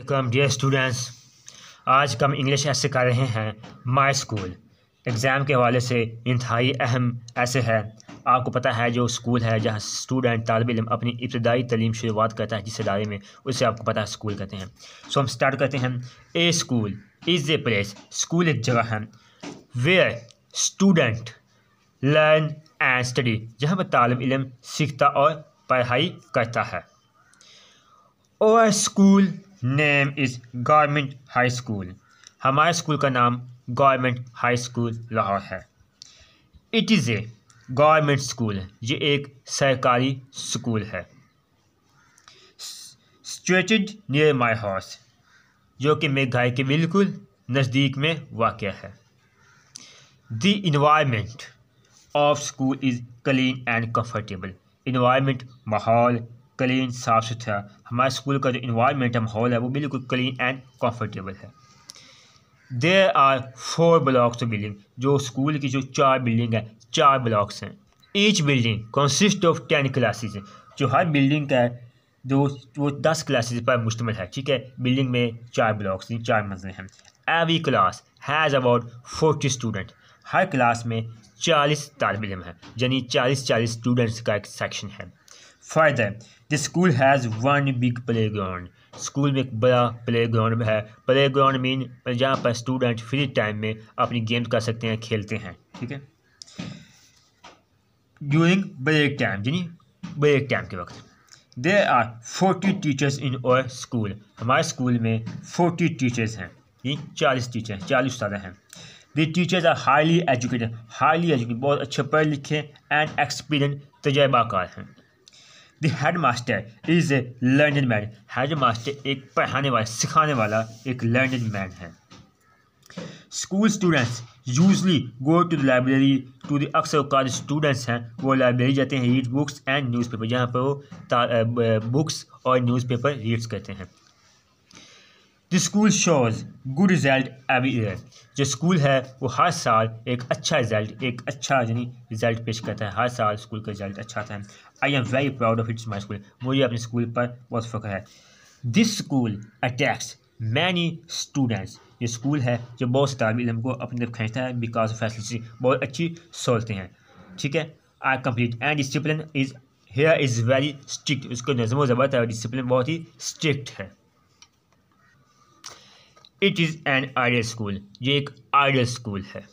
welcome dear students आज कम English ऐसे कर रहे हैं माई स्कूल एग्ज़ाम के हवाले से इंतहाई अहम ऐसे है आपको पता है जो स्कूल है जहाँ स्टूडेंट तालब इलम अपनी इब्तदाई तलीम शुरुआत करता है जिस इदारे में उसे आपको पता है स्कूल कहते हैं सो हम स्टार्ट करते हैं a school is a place school एक जगह है where student learn and study जहाँ पर तालब इलम सीखता और पढ़ाई करता है और school name is government high school हमारे स्कूल का नाम गवर्नमेंट हाई स्कूल लाहौर है it is a government school ये एक सरकारी स्कूल है स्ट्रेटेड नियर माई हाउस जो कि घर के बिल्कुल नज़दीक में वाक़ है the environment of school is clean and comfortable environment माहौल क्लीन साफ़ सुथरा हमारे स्कूल का जो इन्वायरमेंट है माहौल है वो बिल्कुल क्लीन एंड कंफर्टेबल है there are four blocks of building जो स्कूल की जो चार बिल्डिंग है चार ब्लॉक्स हैं each building consist of ten classes जो हर बिल्डिंग का है जो वो दस क्लासेज पर मुश्तम है ठीक है बिल्डिंग में चार ब्लॉक्स चार मंजिलें हैं every class has about forty student हर क्लास में चालीस तालब इम हैं यानी चालीस चालीस स्टूडेंट्स का एक सेक्शन है further the school has one big playground school में एक बड़ा प्ले ग्राउंड है प्ले ग्राउंड मीन जहाँ पर स्टूडेंट फ्री टाइम में अपनी गेम कर सकते हैं खेलते हैं ठीक है ड्यूरिंग ब्रेक टाइम यानी ब्रेक टाइम के वक्त there are forty teachers in और स्कूल हमारे स्कूल में फोर्टी टीचर्स हैं चालीस टीचर चालीस उस्ताद हैं the teachers are highly educated highly educated बहुत अच्छे पढ़े लिखे एंड एक्सपीरियंस तजर्बाकार हैं the headmaster is a learning man headmaster एक पढ़ाने वाला सिखाने वाला एक लर्निंग मैन है school students usually go to the library to the अक्सर उकार स्टूडेंट्स हैं वो लाइब्रेरी जाते हैं read books and newspaper जहाँ पर वो बुक्स और न्यूज़ पेपर रीड्स करते हैं the school shows good result every year जो स्कूल है वो हर साल एक अच्छा रिज़ल्ट एक अच्छा यानी रिज़ल्ट पेश करता है हर साल स्कूल का रिज़ल्ट अच्छा आता है I am very proud of it's my school मुझे अपने स्कूल पर बहुत फ़ख्र है this school attracts many students ये स्कूल है जो बहुत से तालब इलम को अपनी तरफ खींचता है बिकॉज ऑफ फैसिलिटी बहुत अच्छी सहूलतें हैं ठीक है I complete and discipline is here is very strict उसको नज़म ज़बरत है और डिसिप्लिन बहुत ही स्ट्रिक्ट है it is an ideal school ये एक आइडियल स्कूल है